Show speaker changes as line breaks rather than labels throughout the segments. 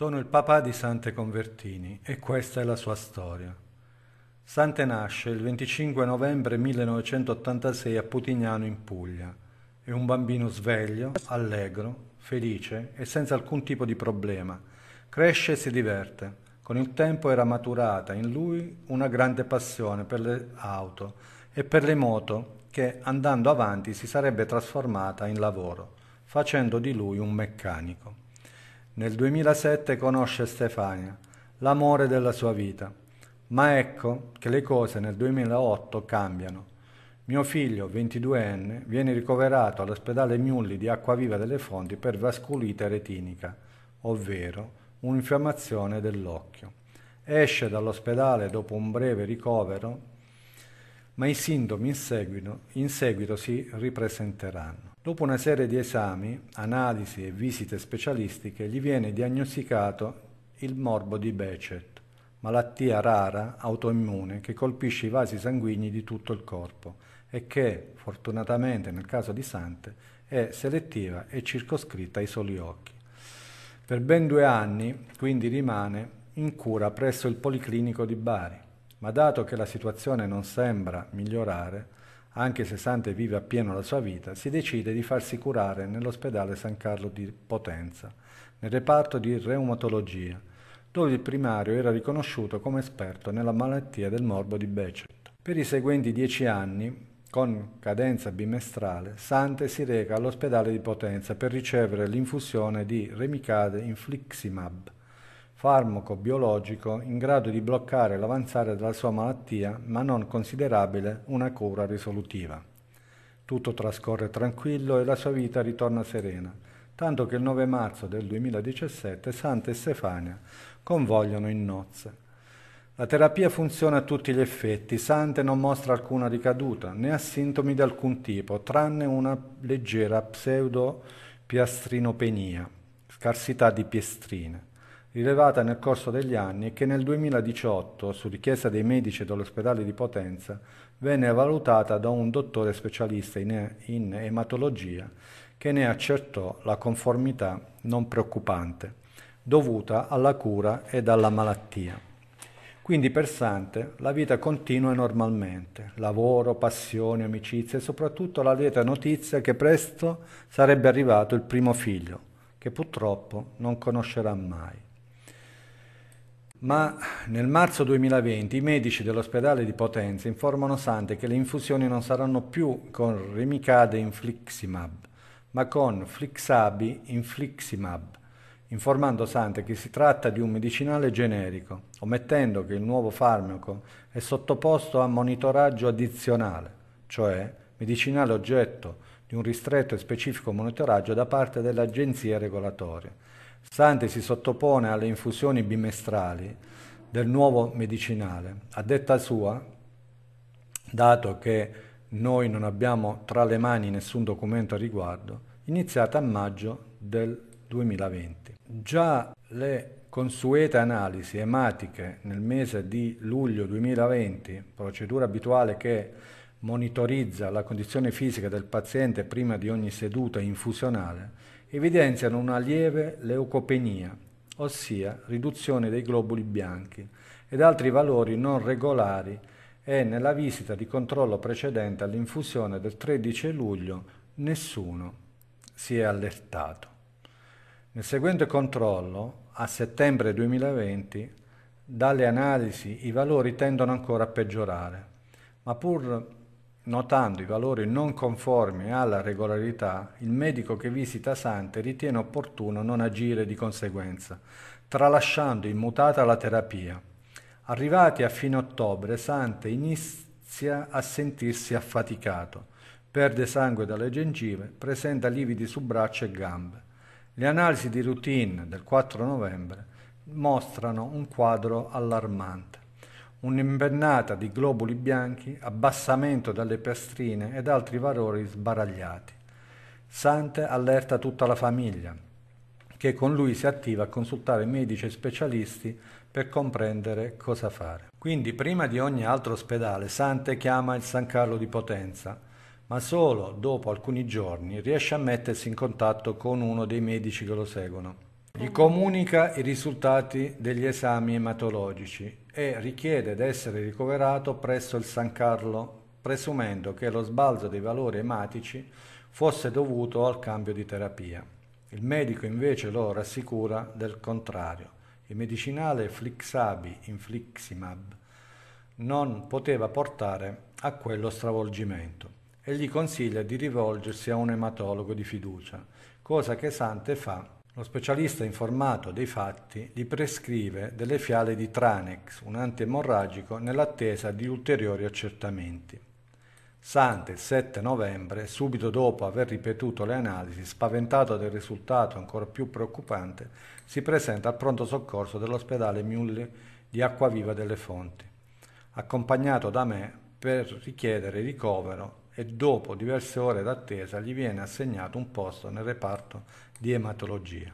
Sono il papà di Sante Convertini e questa è la sua storia. Sante nasce il 25 novembre 1986 a Putignano in Puglia. È un bambino sveglio, allegro, felice e senza alcun tipo di problema. Cresce e si diverte. Con il tempo era maturata in lui una grande passione per le auto e per le moto che andando avanti si sarebbe trasformata in lavoro, facendo di lui un meccanico. Nel 2007 conosce Stefania, l'amore della sua vita. Ma ecco che le cose nel 2008 cambiano. Mio figlio, 22enne, viene ricoverato all'ospedale Miulli di Acquaviva delle Fonti per vasculite retinica, ovvero un'infiammazione dell'occhio. Esce dall'ospedale dopo un breve ricovero, ma i sintomi in seguito, in seguito si ripresenteranno. Dopo una serie di esami, analisi e visite specialistiche gli viene diagnosticato il morbo di Becet, malattia rara autoimmune che colpisce i vasi sanguigni di tutto il corpo e che, fortunatamente nel caso di Sante, è selettiva e circoscritta ai soli occhi. Per ben due anni, quindi, rimane in cura presso il Policlinico di Bari, ma dato che la situazione non sembra migliorare, anche se Sante vive appieno la sua vita, si decide di farsi curare nell'ospedale San Carlo di Potenza, nel reparto di reumatologia, dove il primario era riconosciuto come esperto nella malattia del morbo di Becet. Per i seguenti dieci anni, con cadenza bimestrale, Sante si reca all'ospedale di Potenza per ricevere l'infusione di Remicade Infliximab, farmaco biologico in grado di bloccare l'avanzare della sua malattia, ma non considerabile una cura risolutiva. Tutto trascorre tranquillo e la sua vita ritorna serena, tanto che il 9 marzo del 2017 Santa e Stefania convogliono in nozze. La terapia funziona a tutti gli effetti, Sante non mostra alcuna ricaduta né ha sintomi di alcun tipo, tranne una leggera pseudopiastrinopenia, scarsità di piestrine rilevata nel corso degli anni e che nel 2018, su richiesta dei medici dell'ospedale di Potenza, venne valutata da un dottore specialista in, in ematologia che ne accertò la conformità non preoccupante, dovuta alla cura e alla malattia. Quindi per Sante la vita continua normalmente, lavoro, passione, amicizia e soprattutto la lieta notizia che presto sarebbe arrivato il primo figlio, che purtroppo non conoscerà mai. Ma nel marzo 2020 i medici dell'ospedale di Potenza informano Sante che le infusioni non saranno più con Remicade Infliximab, ma con Flixabi Infliximab, informando Sante che si tratta di un medicinale generico, omettendo che il nuovo farmaco è sottoposto a monitoraggio addizionale, cioè medicinale oggetto di un ristretto e specifico monitoraggio da parte dell'agenzia regolatoria Santi si sottopone alle infusioni bimestrali del nuovo medicinale. A detta sua, dato che noi non abbiamo tra le mani nessun documento a riguardo, iniziata a maggio del 2020. Già le consuete analisi ematiche nel mese di luglio 2020, procedura abituale che monitorizza la condizione fisica del paziente prima di ogni seduta infusionale, evidenziano una lieve leucopenia, ossia riduzione dei globuli bianchi, ed altri valori non regolari e nella visita di controllo precedente all'infusione del 13 luglio nessuno si è allertato. Nel seguente controllo, a settembre 2020, dalle analisi i valori tendono ancora a peggiorare, ma pur Notando i valori non conformi alla regolarità, il medico che visita Sante ritiene opportuno non agire di conseguenza, tralasciando immutata la terapia. Arrivati a fine ottobre, Sante inizia a sentirsi affaticato, perde sangue dalle gengive, presenta lividi su braccia e gambe. Le analisi di routine del 4 novembre mostrano un quadro allarmante un'impennata di globuli bianchi, abbassamento delle piastrine ed altri valori sbaragliati. Sante allerta tutta la famiglia, che con lui si attiva a consultare medici e specialisti per comprendere cosa fare. Quindi prima di ogni altro ospedale Sante chiama il San Carlo di Potenza, ma solo dopo alcuni giorni riesce a mettersi in contatto con uno dei medici che lo seguono. Gli comunica i risultati degli esami ematologici e richiede di essere ricoverato presso il San Carlo, presumendo che lo sbalzo dei valori ematici fosse dovuto al cambio di terapia. Il medico invece lo rassicura del contrario. Il medicinale Flixabi, Infliximab, non poteva portare a quello stravolgimento e gli consiglia di rivolgersi a un ematologo di fiducia, cosa che Sante fa lo specialista informato dei fatti gli prescrive delle fiale di Tranex, un antiemorragico, nell'attesa di ulteriori accertamenti. Sante, il 7 novembre, subito dopo aver ripetuto le analisi, spaventato del risultato ancora più preoccupante, si presenta al pronto soccorso dell'ospedale Mulli di Acquaviva delle Fonti, accompagnato da me per richiedere ricovero e dopo diverse ore d'attesa gli viene assegnato un posto nel reparto di ematologia.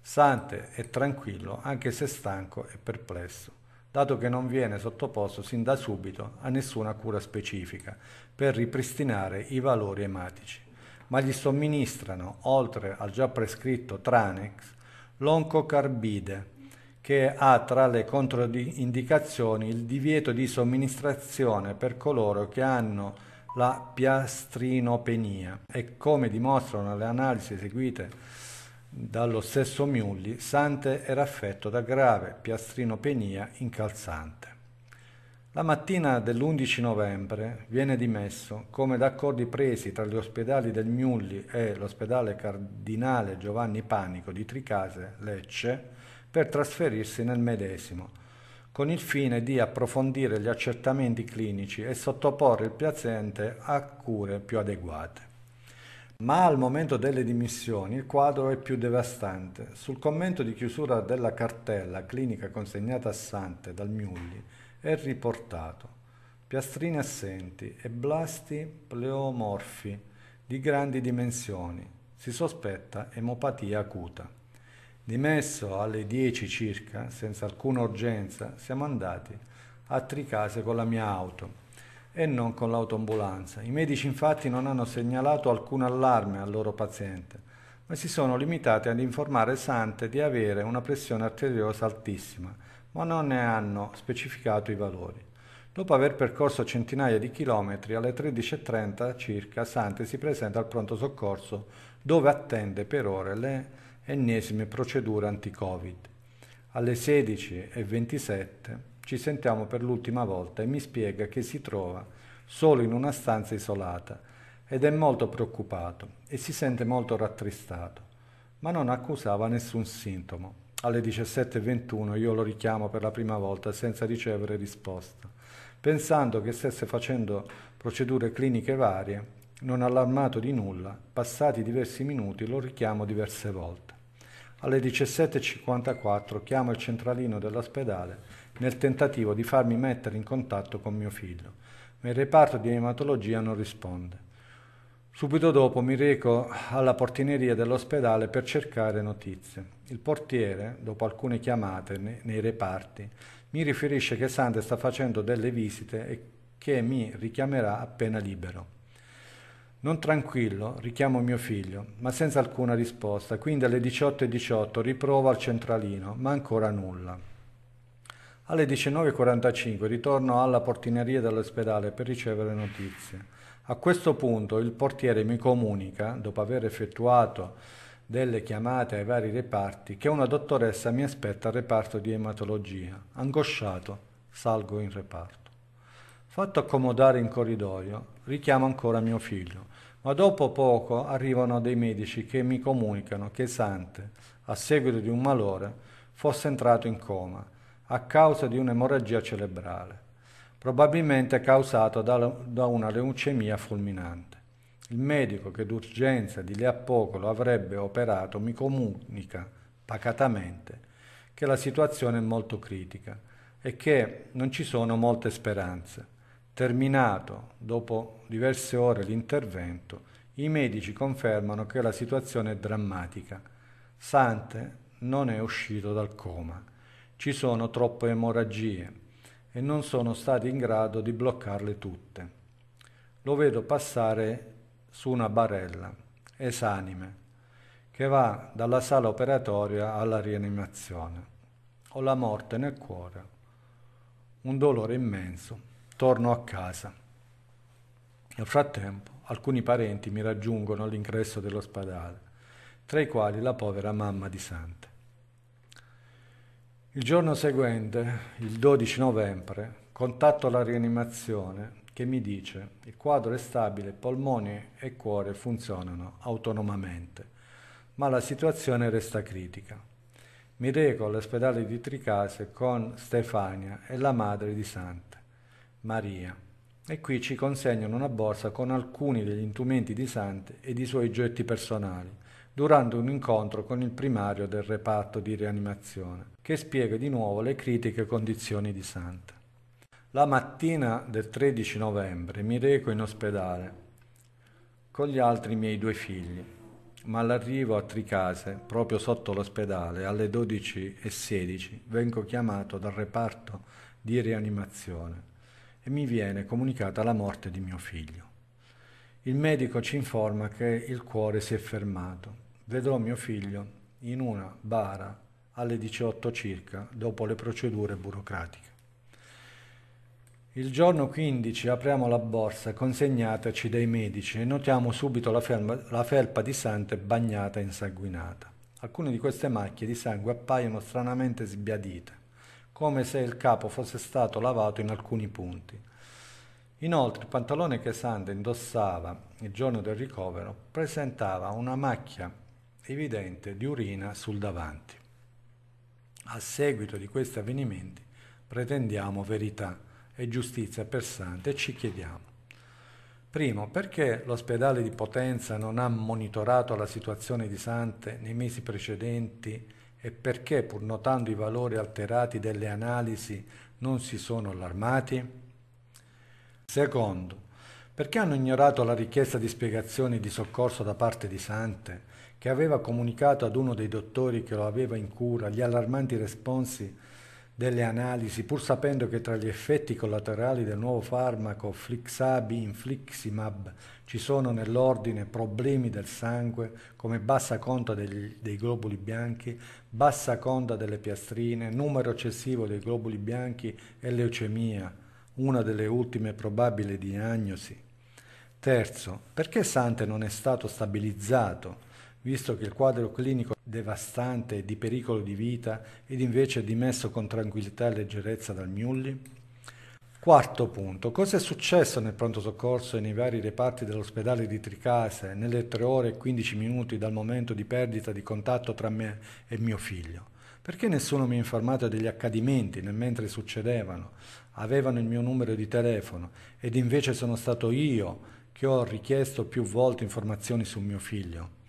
Sante e tranquillo, anche se stanco e perplesso, dato che non viene sottoposto sin da subito a nessuna cura specifica per ripristinare i valori ematici, ma gli somministrano, oltre al già prescritto Tranex, l'oncocarbide, che ha tra le controindicazioni il divieto di somministrazione per coloro che hanno la piastrinopenia e come dimostrano le analisi eseguite dallo stesso Miulli, Sante era affetto da grave piastrinopenia incalzante. La mattina dell'11 novembre viene dimesso, come da accordi presi tra gli ospedali del Miulli e l'ospedale cardinale Giovanni Panico di Tricase, Lecce, per trasferirsi nel medesimo, con il fine di approfondire gli accertamenti clinici e sottoporre il paziente a cure più adeguate. Ma al momento delle dimissioni il quadro è più devastante. Sul commento di chiusura della cartella clinica consegnata a Sante dal Miulli è riportato piastrine assenti e blasti pleomorfi di grandi dimensioni. Si sospetta emopatia acuta. Dimesso alle 10 circa, senza alcuna urgenza, siamo andati a Tricase con la mia auto e non con l'autoambulanza. I medici infatti non hanno segnalato alcun allarme al loro paziente, ma si sono limitati ad informare Sante di avere una pressione arteriosa altissima, ma non ne hanno specificato i valori. Dopo aver percorso centinaia di chilometri, alle 13.30 circa Sante si presenta al pronto soccorso dove attende per ore le ennesime procedure anti-Covid. Alle 16.27 ci sentiamo per l'ultima volta e mi spiega che si trova solo in una stanza isolata ed è molto preoccupato e si sente molto rattristato, ma non accusava nessun sintomo. Alle 17.21 io lo richiamo per la prima volta senza ricevere risposta, pensando che stesse facendo procedure cliniche varie non allarmato di nulla, passati diversi minuti lo richiamo diverse volte alle 17.54 chiamo il centralino dell'ospedale nel tentativo di farmi mettere in contatto con mio figlio, ma il reparto di ematologia non risponde. Subito dopo mi reco alla portineria dell'ospedale per cercare notizie. Il portiere, dopo alcune chiamate nei reparti, mi riferisce che Sante sta facendo delle visite e che mi richiamerà appena libero. Non tranquillo, richiamo mio figlio, ma senza alcuna risposta, quindi alle 18.18 .18 riprovo al centralino, ma ancora nulla. Alle 19.45 ritorno alla portineria dell'ospedale per ricevere notizie. A questo punto il portiere mi comunica, dopo aver effettuato delle chiamate ai vari reparti, che una dottoressa mi aspetta al reparto di ematologia. Angosciato, salgo in reparto. Fatto accomodare in corridoio, richiamo ancora mio figlio, ma dopo poco arrivano dei medici che mi comunicano che Sante, a seguito di un malore, fosse entrato in coma a causa di un'emorragia cerebrale, probabilmente causata da, da una leucemia fulminante. Il medico che d'urgenza di lì a poco lo avrebbe operato mi comunica pacatamente che la situazione è molto critica e che non ci sono molte speranze. Terminato, dopo diverse ore, l'intervento, i medici confermano che la situazione è drammatica. Sante non è uscito dal coma. Ci sono troppe emorragie e non sono stati in grado di bloccarle tutte. Lo vedo passare su una barella, esanime, che va dalla sala operatoria alla rianimazione. Ho la morte nel cuore, un dolore immenso torno a casa. Nel frattempo alcuni parenti mi raggiungono all'ingresso dell'ospedale, tra i quali la povera mamma di Sante. Il giorno seguente, il 12 novembre, contatto la rianimazione che mi dice il quadro è stabile, polmoni e cuore funzionano autonomamente, ma la situazione resta critica. Mi reco all'ospedale di Tricase con Stefania e la madre di Sante. Maria. E qui ci consegnano una borsa con alcuni degli intumenti di Sante e dei suoi oggetti personali, durante un incontro con il primario del reparto di rianimazione, che spiega di nuovo le critiche condizioni di Sante. La mattina del 13 novembre mi reco in ospedale con gli altri miei due figli, ma all'arrivo a Tricase, proprio sotto l'ospedale, alle 12.16, vengo chiamato dal reparto di rianimazione e mi viene comunicata la morte di mio figlio. Il medico ci informa che il cuore si è fermato. Vedrò mio figlio in una bara alle 18 circa dopo le procedure burocratiche. Il giorno 15 apriamo la borsa consegnataci dai medici e notiamo subito la felpa, la felpa di sante bagnata e insanguinata. Alcune di queste macchie di sangue appaiono stranamente sbiadite come se il capo fosse stato lavato in alcuni punti. Inoltre il pantalone che Sande indossava il giorno del ricovero presentava una macchia evidente di urina sul davanti. A seguito di questi avvenimenti pretendiamo verità e giustizia per Sante e ci chiediamo Primo, perché l'ospedale di Potenza non ha monitorato la situazione di Sante nei mesi precedenti e perché, pur notando i valori alterati delle analisi, non si sono allarmati? Secondo, perché hanno ignorato la richiesta di spiegazioni di soccorso da parte di Sante, che aveva comunicato ad uno dei dottori che lo aveva in cura gli allarmanti responsi delle analisi, pur sapendo che tra gli effetti collaterali del nuovo farmaco Flixabi Infliximab ci sono nell'ordine problemi del sangue come bassa conta degli, dei globuli bianchi, bassa conta delle piastrine, numero eccessivo dei globuli bianchi e leucemia, una delle ultime probabili diagnosi. Terzo, perché Sante non è stato stabilizzato, visto che il quadro clinico devastante e di pericolo di vita ed invece è dimesso con tranquillità e leggerezza dal Miulli? Quarto punto, cosa è successo nel pronto soccorso e nei vari reparti dell'ospedale di Tricase nelle 3 ore e 15 minuti dal momento di perdita di contatto tra me e mio figlio? Perché nessuno mi ha informato degli accadimenti né mentre succedevano? Avevano il mio numero di telefono ed invece sono stato io che ho richiesto più volte informazioni su mio figlio.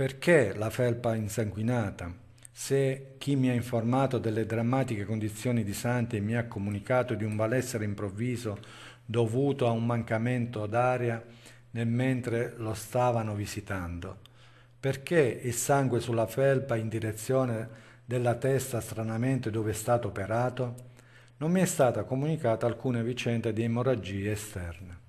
Perché la felpa insanguinata? Se chi mi ha informato delle drammatiche condizioni di Santi mi ha comunicato di un malessere improvviso dovuto a un mancamento d'aria nel mentre lo stavano visitando. Perché il sangue sulla felpa in direzione della testa stranamente dove è stato operato? Non mi è stata comunicata alcuna vicenda di emorragie esterne.